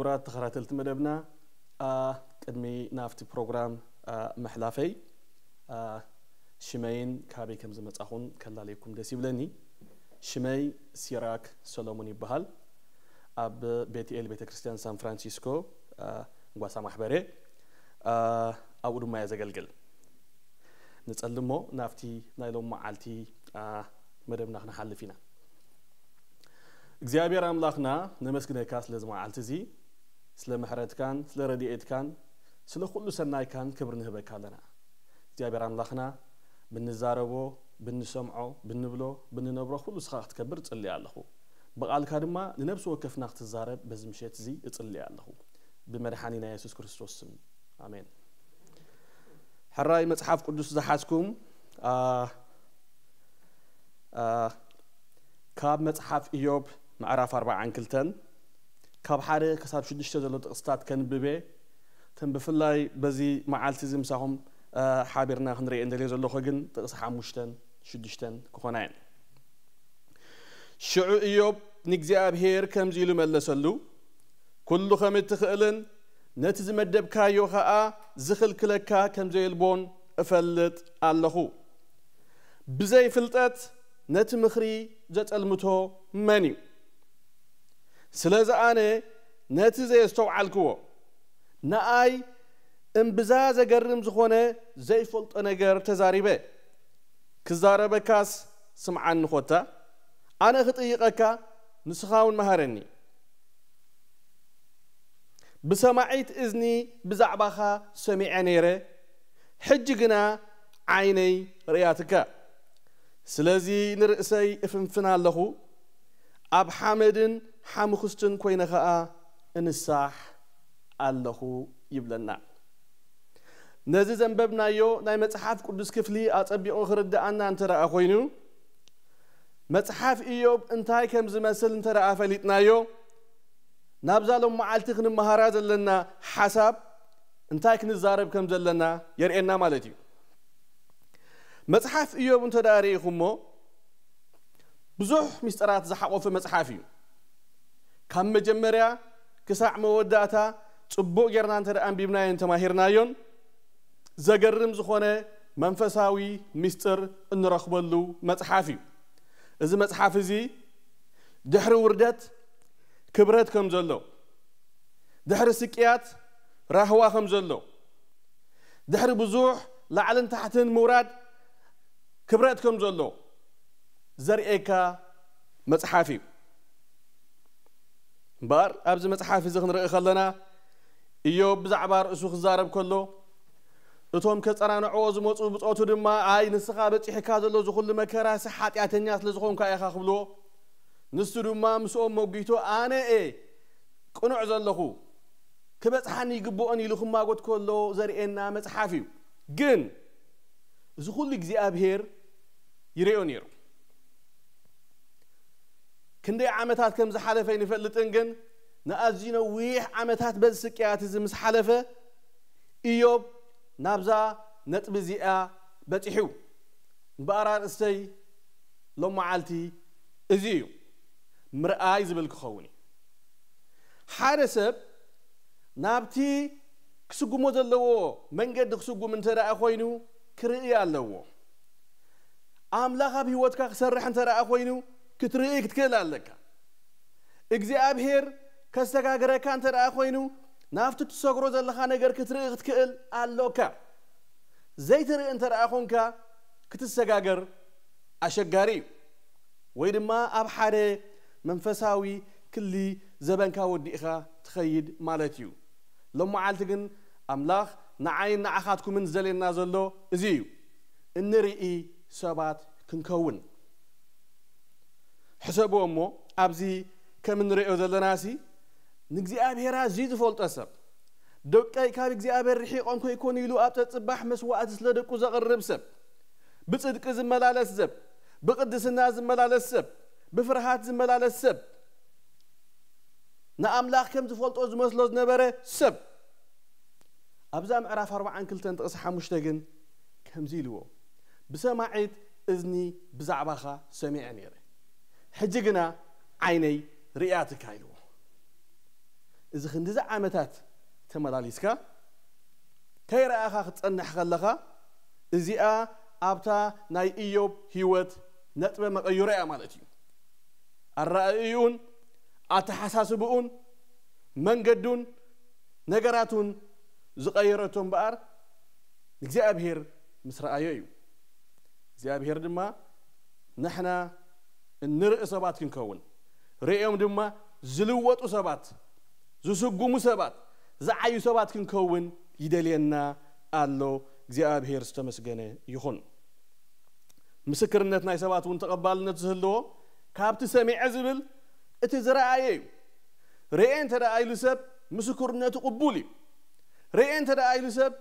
ክቡራት ተኸታተልቲ መደብና ቅድሚ ናብቲ ፕሮግራም መሕላፈይ ሽመይን ካበይ ከም ዝመፃኹን ከላለየኩም ደስ ይብለኒ ሽመይ ሲራክ ሰሎሞን ይበሃል ኣብ ቤትኤል ቤተ ክርስቲያን ሳን ፍራንሲስኮ ጓሳ ማሕበሬ ኣብኡ ድማ እየ ዘገልግል ንፀሊ እሞ ናብቲ ናይ ሎም መዓልቲ መደብና ክንሓልፍ ኢና እግዚኣብሔር ኣምላኽና ነመስግነካ ስለዚ መዓልቲ እዚ سلا محرتكان سلا رديئتكان سلا كل سنايكان كبر نهبك لنا እግዚአብሔር ኣምላኽና ብንዛረቦ ብንሰምዖ ብንብሎ ብንነብሮ ኩሉ ስኻ ክትከብር ጽልይ ኣለኹ ብቓልካ ድማ ንነብሲ ወከፍና ክትዛረብ በዚ ምሸት እዚ እጽልይ ኣለኹ ብመድሓኒና የሱስ ክርስቶስ ስም ኣሜን ሕራይ መፅሓፍ ቅዱስ ዝሓዝኩም ካብ መፅሓፍ ኢዮብ ምዕራፍ 42 كاب حاره كساب شو دشته زلط استاد كان ببي تم بفلاي بزي مع عالتي زمساهم آه حابرنا هنري اندلي زلو خجن تقص حاموشتن شو دشتن كخناين شعو ايوب نقزي ابهير كم زيلو ملسلو كلو خمت تخيلن نتز مدب كايو خاء زخل كلكا كم زيل بون افلت اللهو بزي فلتت نت مخري جت المتو منيو ስለዚ ኣነ ነቲ ዘየስተውዓልክዎ ንኣይ እምብዛ ዘገርም ዝኾነ ዘይፈልጦ ነገር ተዛሪበ ክዛረበካስ ስምዓኒ ኾታ ኣነ ክጥይቐካ ንስኻ እውን መሃረኒ ብሰማዒት እዝኒ ብዛዕባኻ ሰሚዐ ነይረ ሕጂ ግና ዓይነይ ርእያትካ ስለዚ ንርእሰይ እፍንፍን ኣለኹ ኣብ ሓመድን ሓሙክስትን ኮይነ ከዓ እንሳሕ ኣለኹ ይብለና ነዚ ዘንበብናዮ ናይ መፅሓፍ ቅዱስ ክፍሊ ኣፀቢቑ ክርዳኣና እንተረኣ ኮይኑ መፅሓፍ ኢዮብ እንታይ ከም ዝመስል እንተረኣ ፈሊጥናዮ ናብዛሎም መዓልቲ ክንመሃራ ዘለና ሓሳብ እንታይ ክንዛረብ ከም ዘለና የርእየና ማለት እዩ መፅሓፍ ኢዮብ እንተዳሪኢኹ እሞ ብዙሕ ምስጢራት ዝሓቆፈ መፅሓፍ እዩ كم مجمريا كسع موداتا تبو غيرنا انتر انت بيبناين تماهيرنايون زغرم زخونه منفساوي مستر ان رخبلو متحافي اذا مصحاف زي دحر وردات كبرت كم زلو دحر سقيات رهوا كم زلو دحر بزوح لعلن تحتن مراد كبرات كم زر ايكا متحافي እምበር ኣብዚ መፅሓፍ እዚ ክንርኢ ከለና እዮብ ብዛዕባ ርእሱ ክዛረብ ከሎ እቶም ከፀናንዕዎ ዝመፁ ብፆቱ ድማ ኣይ ንስኻ በፂሕካ ዘሎ ዝኩሉ መከራሲ ሓጢኣተኛ ስለ ዝኾንካ ኢኻ ክብልዎ ንሱ ድማ ምስኦም መጒቶ ኣነ አ ቅኑዕ ዘለኹ ክበፅሓኒ ይግብኦን ኢሉ ክማጎት ከሎ ዘርእየና መፅሓፍ እዩ ግን እዚ ኩሉ እግዚኣብሄር ይርዮ ነይሩ ክንደይ ዓመታት ከም ዝሓለፈ ይንፈልጥን ግን ንኣዝዩ ነዊሕ ዓመታት በዚ ስቅያት እዚ ምስ ሓለፈ ኢዮብ ናብዛ ነጥቢ እዚኣ በፂሑ እምበኣር ኣርእስተይ ሎም መዓልቲ እዚ እዩ ምርኣይ ዝብል ክኸውን እዩ ሓደ ሰብ ናብቲ ክስጉሞ ዘለዎ መንገዲ ክስጉም እንተ ደኣ ኮይኑ ክርኢ ኣለዎ ኣምላኽ ኣብ ሂወትካ ክሰርሕ እንተ ደኣ ኮይኑ ክትርኢ ክትክእል ኣለካ እግዚኣብሔር ከስተጋግረካ እንተ ደኣ ኮይኑ ናብቲ ትሰግሮ ዘለኻ ነገር ክትርኢ ክትክእል ኣሎካ ዘይትርኢ እንተ ደኣ ኮንካ ክትሰጋገር ኣሸጋሪ እዩ ወይ ድማ ኣብ ሓደ መንፈሳዊ ክሊ ዘበንካ ወዲእኻ ትኸይድ ማለት እዩ ሎመዓልቲ ግን ኣምላኽ ንዓይን ንዓኻትኩምን ዝደልየና ዘሎ እዚ እዩ እንርኢ ሰባት ክንከውን ሕሰብዎ እሞ ኣብዚ ከም እንሪኦ ዘለና ሲ ንእግዚኣብሔራ እዚ ዝፈልጦ ሰብ ደቀይ ካብ እግዚኣብሔር ርሒቖም ከይኮኑ ኢሉ ኣብ ተፅባሕ መስዋእቲ ስለ ደቁ ዘቕርብ ሰብ ብፅድቂ ዝመላለስ ሰብ ብቅድስና ዝመላለስ ሰብ ብፍርሃት ዝመላለስ ሰብ ንኣምላኽ ከም ዝፈልጦ ዝመስሎ ዝነበረ ሰብ ኣብዛ ምዕራፍ 42 ጥቕሲ 5 ግን ከምዚ ኢልዎ ብሰማዒት እዝኒ ብዛዕባኻ ሰሚዐ ነይረ ሕጂ ግና ዓይነይ ርያ ተካይልዎ እዚ ክንዲዚ ዓመታት ተመላሊስካ ከይረኣኻ ክትፀንሕ ከለኻ እዚኣ ኣብታ ናይ ኢዮብ ሂወት ነጥበ መቐይሮ እያ ማለት እዩ ኣረኣእዩን ኣተሓሳስብኡን መንገዱን ነገራቱን ዝቐየረቶ እምበኣር እግዚኣብሄር ምስ ረኣዮ እዩ እግዚኣብሄር ድማ ንሕና እንርኢ ሰባት ክንከውን ርኦም ድማ ዝልወጡ ሰባት ዝስጉሙ ሰባት ዝዓዩ ሰባት ክንከውን ይደልየና ኣሎ እግዚኣብሄር ዝተመስገነ ይኹን ምስክርነት ናይ ሰባት እውን ተቐባልነት ዝህልዎ ካብቲ ሰሚዐ ዝብል እቲ ዝረኣየ እዩ ርአ እንተ ደኣ ኢሉ ሰብ ምስክርነቱ ቅቡል እዩ ርአ እንተ ደኣ ኢሉ ሰብ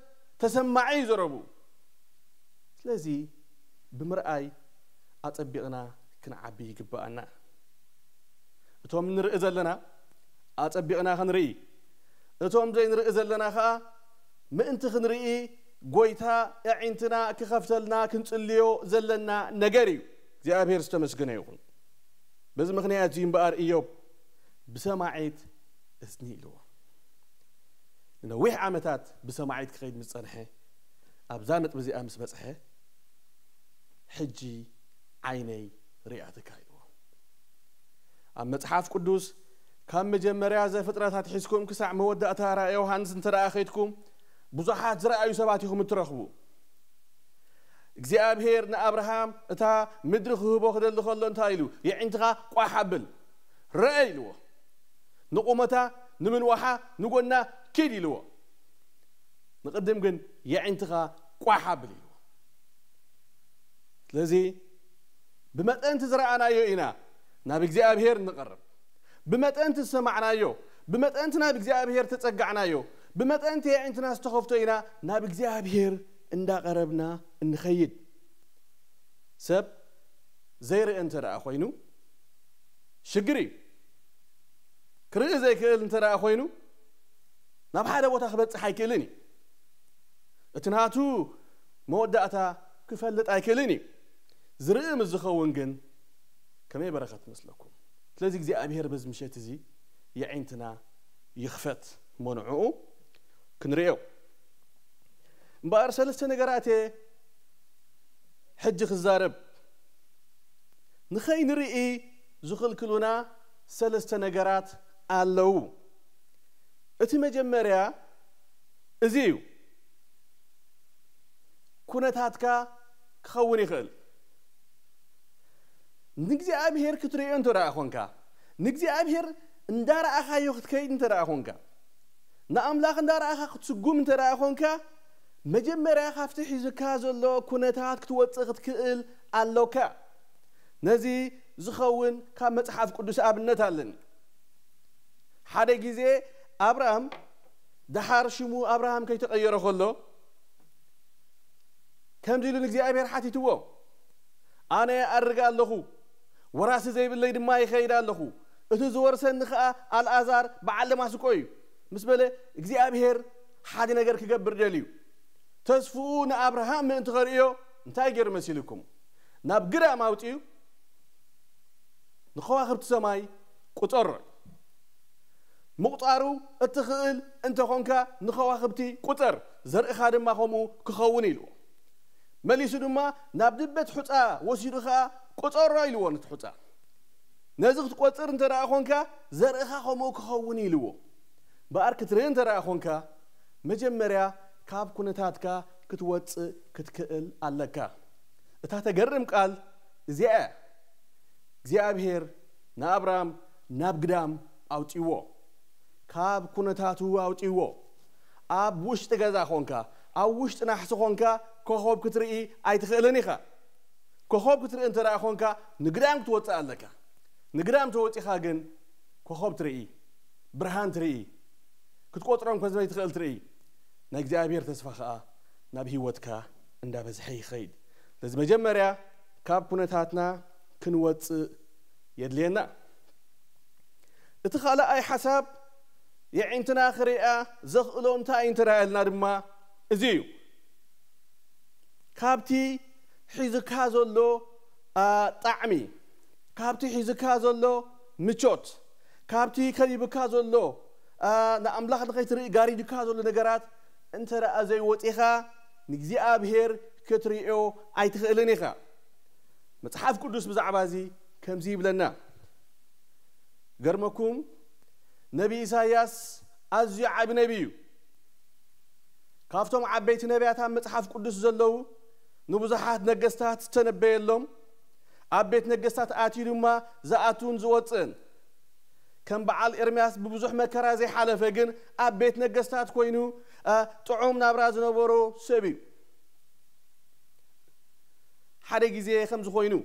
ተሰማዐ እዩ ዘረቡ ስለዚ ብምርኣይ ኣፀቢቕና ክንዓቢ ይግብአና እቶም ንርኢ ዘለና ኣፀቢቕና ክንርኢ እቶም ዘይንርኢ ዘለና ከዓ ምእንቲ ክንርኢ ጎይታ ኣዒንትና ክኸፍተልና ክንፅልዮ ዘለና ነገር እዩ እግዚኣብሔር ዝተመስገነ ይኹን በዚ ምክንያት እዩ እምበኣር እዮብ ብሰማዒት እዝኒ ኢልዎ ንነዊሕ ዓመታት ብሰማዒት ክኸይድ ምስ ፀንሐ ኣብዛ ነጥቢ እዚኣ ምስ በፅሐ ሕጂ ዓይነይ ريعه تكايدو ام متحف قدوس كم مجمريا زي فترات تحسكم كسع مودة اتارا يوهانس انت راخيتكم بزحات زرع ايو سباتيكم ترخبو اغزابير نا ابراهام اتا مدر خوبو خدل خلو انتايلو يا انتغا قحبل رايلو نقومتا نمن وحا نقولنا كيديلو نقدم جن يا انتغا قحبل لذي بمتأنت زرعنا يوينا نابك زي أبهير نقرب بمتأنت سمعنا يو بمتأنت نابك زي أبهير تتقعنا يو بمتأنت يا عنتنا تخوفتو إنا نابك زي أبهير اندا قربنا نخيد سب زير انت رأى خوينو شقري كريه زي كيل انت رأى خوينو ناب حالة وتخبت حي كيليني اتناتو مودة كفلت اي كيليني ዝርኢ ምስ ዝኸውን ግን ከመይ በረኸት ይመስለኩም ስለዚ እግዚኣብሔር በዚ ምሸት እዚ የዓይንትና ይኽፈት መንዕኡ ክንርእዮ እምበኣር ሰለስተ ነገራት እየ ሕጂ ክዛረብ ንኸይንርኢ ዝኽልክሉና ሰለስተ ነገራት ኣለዉ እቲ መጀመርያ እዚ እዩ ኩነታትካ ክኸውን ይኽእል ንእግዚኣብሔር ክትሪዮ እንተደኣ ኮንካ ንእግዚኣብሔር እንዳረኣኻዮ ክትከይድ እንተደኣ ኮንካ ንኣምላኽ እንዳረኣኻ ክትስጉም እንተደኣ ኮንካ መጀመርያ ካብቲ ሒዙካ ዘሎ ኩነታት ክትወፅእ ክትክእል ኣለካ ነዚ ዝኸውን ካብ መፅሓፍ ቅዱስ ኣብነት ኣለኒ ሓደ ግዜ ኣብርሃም ድሓር ሽሙ ኣብርሃም ከይተቐየሮ ከሎ ከምዚ ኢሉ ንእግዚኣብሔር ሓቲትዎ ኣነ ኣርጋ ኣለኹ وراسي زي بالليل ما يخير الله اتزور سنخاء الازار بعلى ما سكوي مسبلة اكزي ابهير حادي نقر كقبر جليو تسفؤون ابراهام من انتخار ايو انتاي جير مسيلكم ناب قرى ماوت ايو نخوا خبت سماي مقطارو اتخيل انت خونكا نخوا خبتي قطر زر اخادم ما خومو كخونيلو መሊሱ ድማ ናብ ድበት ሑፃ ወሲዱ ከዓ ቆፀሮ ኢልዎ ነቲ ሑፃ ነዚ ክትቆፅር እንተደኣ ኮንካ ዘርእኻ ከምኡ ክኸውን ኢልዎ በኣር ክትርኢ እንተደኣ ኮንካ መጀመርያ ካብ ኩነታትካ ክትወፅእ ክትክእል ኣለካ እታ ተገርም ቃል እዚኣ እግዚኣብሄር ንኣብርሃም ናብ ግዳም ኣውፂዎ ካብ ኩነታቱ ኣውፂዎ ኣብ ውሽጢ ገዛ ኮንካ ኣብ ውሽጢ ናሕሲ ኮንካ ኮኸብ ክትርኢ ኣይትኽእልን ኢኻ ኮኸብ ክትርኢ እንተ ደኣ ኮንካ ንግዳም ክትወፅእ ኣለካ ንግዳም ተወፂኻ ግን ኮኸብ ትርኢ ብርሃን ትርኢ ክትቆጥሮም ከዝመይ ትኽእል ትርኢ ናይ እግዚኣብሔር ተስፋ ከዓ ናብ ሂወትካ እንዳበዝሐ ይኸይድ ስለዚ መጀመርያ ካብ ኩነታትና ክንወፅእ የድልየና እቲ ካልኣይ ሓሳብ የዒንትና ክሪኣ ዘኽእሎ እንታይ እንተዳየልና ድማ እዚ እዩ كابتي حزكا زلو طعمي كابتي حزكا زلو مشوت كابتي كريبكا زلو ناملاخ دغيتري غاري دكا زلو نغرات انت را ازي وطيخا نغزي ابهر كتريو اي تخلنيخا متحف قدوس بزعبازي كمزي بلنا غرمكم نبي إسحاق أزجع بنبيه كافتم عبيت نبياتهم متحف قدس زلوا ንብዙሓት ነገስታት ዝተነበየሎም ኣብ ቤት ነገስታት ኣትዩ ድማ ዝኣቱን ዝወፅን ከም በዓል ኤርምያስ ብብዙሕ መከራ ዘይሓለፈ ግን ኣብ ቤት ነገስታት ኮይኑ ጥዑም ናብራ ዝነበሮ ሰብ እዩ ሓደ ግዜ ከምዚ ኮይኑ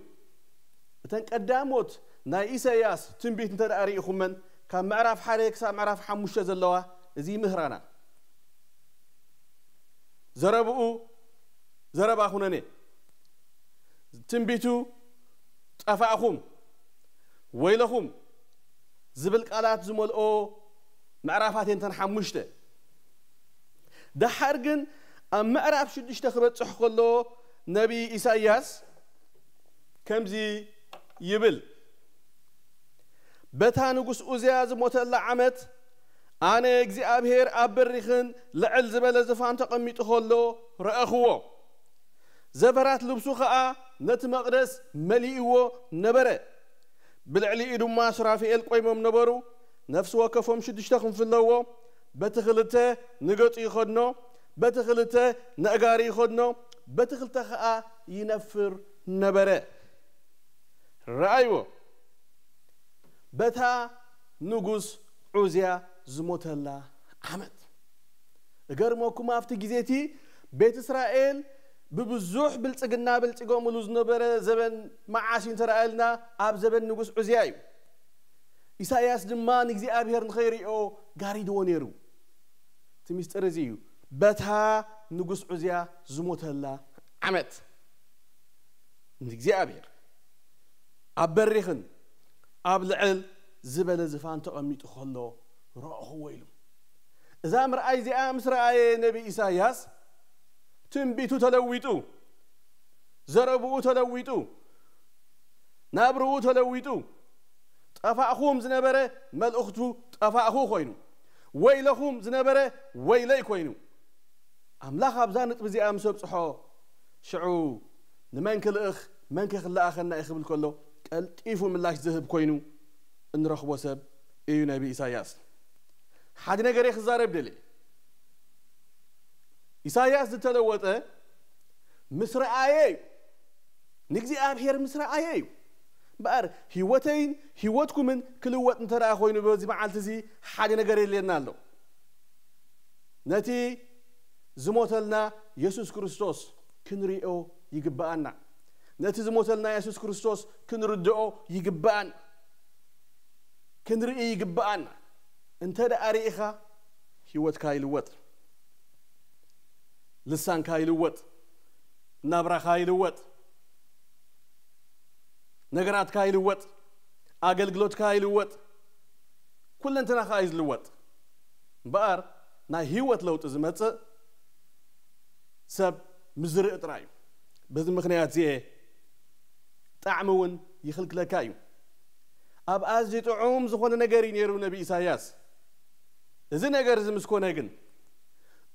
እተን ቀዳሞት ናይ ኢሳያስ ትንቢት እንተ ደኣ ርኢኹመን ካብ ምዕራፍ ሓደ ክሳብ ምዕራፍ ሓሙሽተ ዘለዋ እዚ ምህራና ዘረብኡ ዘረባ ኩነኔ ትንቢቱ ጠፋእኹም ወይለኹም ዝብል ቃላት ዝመልኦ ምዕራፋት የንተን ሓሙሽተ ድሓር ግን ኣብ ምዕራፍ ሽዱሽተ ክበፅሕ ከሎ ነቢ ኢሳያስ ከምዚ ይብል በታ ንጉስ ኡዝያ ዝሞተላ ዓመት ኣነ እግዚኣብሔር ኣብ በሪኽን ልዕል ዝበለ ዝፋን ተቐሚጡ ከሎ ረአኽዎ زبرات لبسو خا نت مقدس مليئو نبره بالعلي إدو ما شرافي القيمم نبرو نفس وكفهم شدشتخم في اللوو بتخلته نقط يخدنا بتخلته نأجار يخدنا بتخلته خا ينفر نبره رأيو بتا نجوز عزيا زموت الله عمد قرموكم أفتي جزيتي بيت إسرائيل ببزوح بلتقنا بلتقو ملوز نبرة زبن معاشين ترألنا أب زبن نقص عزيائي إسائياس دما نقزي أبهر نخيري أو غاري دوانيرو تمستر زيو بتها نقص عزياء زموت الله عمت نقزي أبهر أب بريخن أب لعل زبل زفان تقميت خلو رأخو ويلو إذا مرأي زي أمس رأي نبي إسائياس ትንቢቱ ተለዊጡ ዘረብኡ ተለዊጡ ናብርኡ ተለዊጡ ጠፋእኹም ዝነበረ መልእኽቱ ጠፋእኹ ኮይኑ ወይለኹም ዝነበረ ወይለይ ኮይኑ ኣምላኽ ኣብዛ ንጥብ እዚኣ ምስ ኣብፅሖ ሽዑ ንመን ክልእኽ መን ክኽለኣኸና እዩ ክብል ከሎ ቀልጢፉ ምላሽ ዝህብ ኮይኑ እንረኽቦ ሰብ እዩ ነቢ ኢሳያስ ሓደ ነገር እየ ክዛረብ ደልየ ኢሳይያስ ዝተለወጠ ምስ ረአየ እዩ ንእግዚኣብሔር ምስ ረአየ እዩ እምበር ሂወተይን ሂወትኩምን ክልወጥ እንተረኣ ኮይኑ በዚ መዓልቲ እዚ ሓደ ነገር የድልየና ኣሎ ነቲ ዝሞተልና የሱስ ክርስቶስ ክንሪኦ ይግብአና ነቲ ዝሞተልና የሱስ ክርስቶስ ክንርድኦ ይግብአን ክንርኢ ይግብአና እንተ ደኣ ርኢኻ ሂወትካ ይልወጥ لسان هايلوت نبرك هايلوت نقرات هايلوت عقل قلوت هايلوت كل انتنا خايز لوت بار نا هيوت لو تزمت سب مزرق ترايو بذن مخنيات زيه تعمون يخلق لكايو اب ازي تعوم زخون نقري نيرو نبي إساياس إذا نقر زمسكونا يقن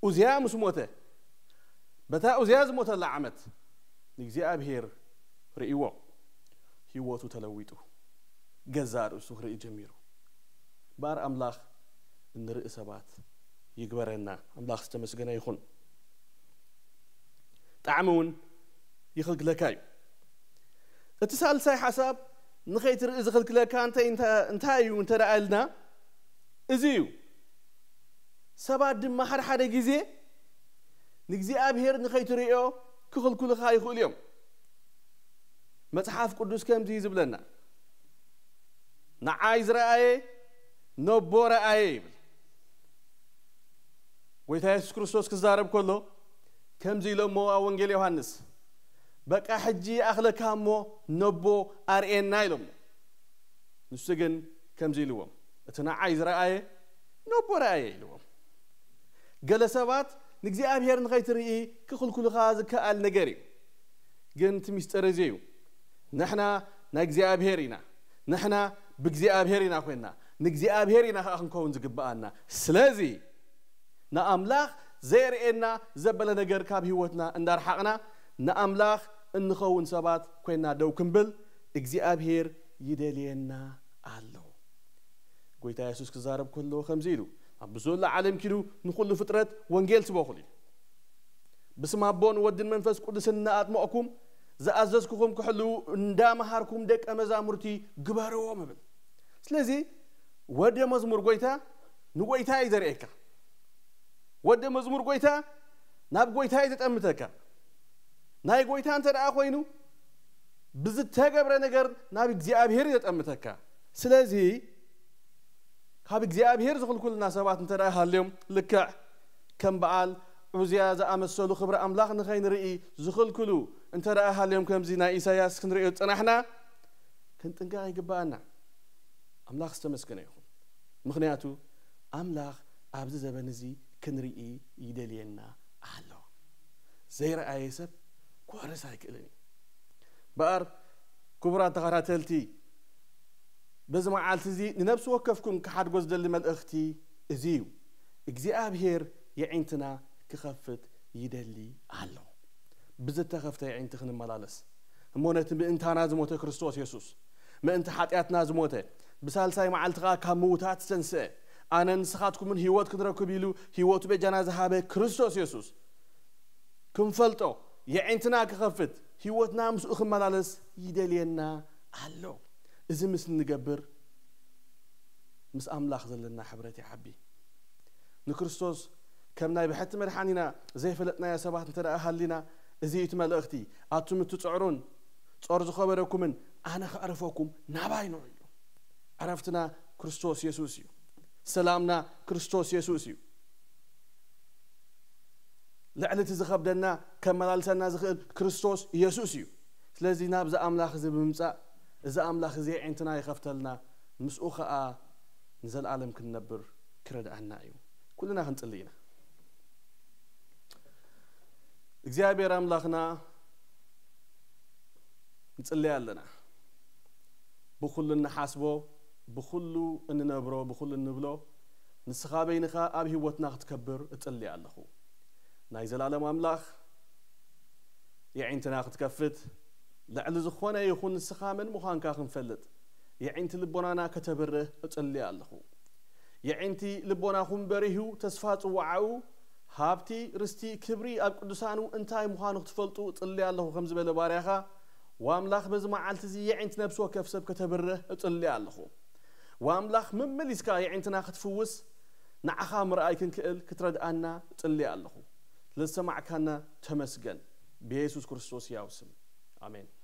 وزيام سموته بتاو زياز موت الله عمت نجزي أبهير رئيوه هيواتو تلويتو جزار سخر جميرو بار أملاخ إن رئيس بات يقبرنا أملاخ استمسقنا يخون تعمون يخلق لكاي اتسال ساي حساب نخيت رئيس خلق لك أنت انت انتايو انت رأيلنا ازيو سبات دم حر حر جزيه ንእግዚኣብሄር ንኸይትሪኦ ክኽልኩልኻ ይኽእሉ እዮም መፅሓፍ ቅዱስ ከምዚ ዝብለና ንዓይ ዝረኣየ ነቦ ረኣየ ይብል ጎይታ የሱስ ክርስቶስ ክዛረብ ከሎ ከምዚ ኢሎሞ ኣብ ወንጌል ዮሃንስ በቃ ሕጂ ኣኽለካ እሞ ነቦ ኣርኤና ኢሎሞ ንሱ ግን ከምዚ ኢልዎም እቲ ንዓይ ዝረኣየ ነቦ ረኣየ ኢልዎም ገለ ሰባት ንእግዚኣብሔር ንኸይትርኢ ክኽልኩልኻ ዝከኣል ነገር እዩ ግን እቲ ምስጢር እዚ እዩ ንሕና ናይ እግዚኣብሔር ኢና ንሕና ብእግዚኣብሔር ኢና ኮይንና ንእግዚኣብሔር ኢና ከዓ ክንከውን ዝግብኣና ስለዚ ንኣምላኽ ዘየርኤና ዘበለ ነገር ካብ ሂወትና እንዳርሓቕና ንኣምላኽ እንኸውን ሰባት ኮይና ደው ክንብል እግዚኣብሔር ይደልየና ኣሎ ጎይታ የሱስ ክዛረብ ከሎ ከምዚ ኢሉ ኣብ ብዝበሎ ዓለም ኪዱ ንኩሉ ፍጥረት ወንጌል ስበኹል እዩ ብስም ኣቦን ወድን መንፈስ ቅዱስ እናኣጥመቕኩም ዝኣዘዝክኹም ክሕልው እንዳመሃርኩም ደቀ መዛሙርቲ ግበርዎም ይብል ስለዚ ወደ መዝሙር ጎይታ ንጎይታ እዩ ዘርእየካ ወደ መዝሙር ጎይታ ናብ ጎይታ እዩ ዘጠምተካ ናይ ጎይታ እንተ ደኣ ኮይኑ ብዝተገብረ ነገር ናብ እግዚኣብሄር እዩ ዘጠምተካ ስለዚ ካብ እግዚኣብሔር ዝኽልኩልና ሰባት እንተ ደኣ ሃልዮም ልክዕ ከም በዓል ዑዝያ ዝኣመሰሉ ክብሪ ኣምላኽ ንኸይንርኢ ዝኽልክሉ እንተ ደኣ ሃልዮም ከምዚ ናይ ኢሳያስ ክንሪዮ ፅናሕና ክንጥንቀቕ ይግባአና ኣምላኽ ዝተመስገነ ይኹን ምክንያቱ ኣምላኽ ኣብዚ ዘበን እዚ ክንርኢ ይደልየና ኣሎ ዘይረኣየ ሰብ ክወርስ ኣይክእልን እዩ በኣር ክቡራት ተኸታተልቲ በዚ መዓልቲ እዚ ንነብሲ ወከፍኩም ክሓድጎ ዝደሊ መልእኽቲ እዚ እዩ እግዚኣብሄር የዒንትና ክኸፍት ይደሊ ኣሎ ብዘተኸፍተ የዒንቲ ክንመላለስ እሞ ነቲ ምእንታና ዝሞተ ክርስቶስ የሱስ ምእንቲ ሓጢኣትና ዝሞተ ብሳልሳይ መዓልቲ ከዓ ካብ ምውታት ዝተንስአ ኣነ ንስኻትኩምን ሂወት ክንረክብ ኢሉ ሂወቱ በጃና ዝሃበ ክርስቶስ የሱስ ክንፈልጦ የዒንትና ክኸፍት ሂወትና ምስኡ ክመላለስ ይደልየና ኣሎ እዚ ምስ ንገብር ምስ ኣምላኽ ዘለና ሕብረት ይዓቢ ንክርስቶስ ከም ናይ ብሕቲ መድሓኒና ዘይፈለጥናዮ ሰባት እንተ ደኣ ሃሊና እዚ እቲ መልእኽቲ ኣቱም እትፅዕሩን ጾር ዝኸበረኩምን ኣነ ክዕርፈኩም ናባይ ነው እዩ ዕረፍትና ክርስቶስ የሱስ እዩ ሰላምና ክርስቶስ የሱስ እዩ ልዕሊ እቲ ዝኸብደና ከመላልሰና ዝኽእል ክርስቶስ ኢየሱስ እዩ ስለዚ ናብዚ ኣምላኽ እዚ ብምምፃእ እዚ ኣምላኽ እዚ ዒንትና ይኸፍተልና ምስኡ ከዓ ንዘለኣለም ክንነብር ክረድኣና እዩ ኩልና ክንፅሊ ኢና እግዚኣብሔር ኣምላኽና ንፅልይ ኣለና ብኩሉ እንሓስቦ ብኩሉ እንነብሮ ብኩሉ እንብሎ ንስኻ በይንኻ ኣብ ሂወትና ክትከብር እፅሊ ኣለኹ ናይ ዘላለም ኣምላኽ የዒንትና ክትከፍት لعل ዝኾነ ይኹን مخان كاخن ምዃንካ يعينتي لبونانا كتبره اتقلي እጽልይ يعينتي لبونا خون بريهو تسفات وعاو هابتي رستي كبري اب قدسانو انتاي ምዃኑ ክትፈልጡ اتقلي ኣለኹ خمز بلا باريخا واملاخ بزمع عالتزي يعنت نبسو كفسب كتبره اتقلي الله واملاخ مليسكا يعينتنا ختفوس نعخا مرأي كنكل كترد أنا اطلي الله لسمع كان تمسجن بيسوس كريستوس ياوسم آمين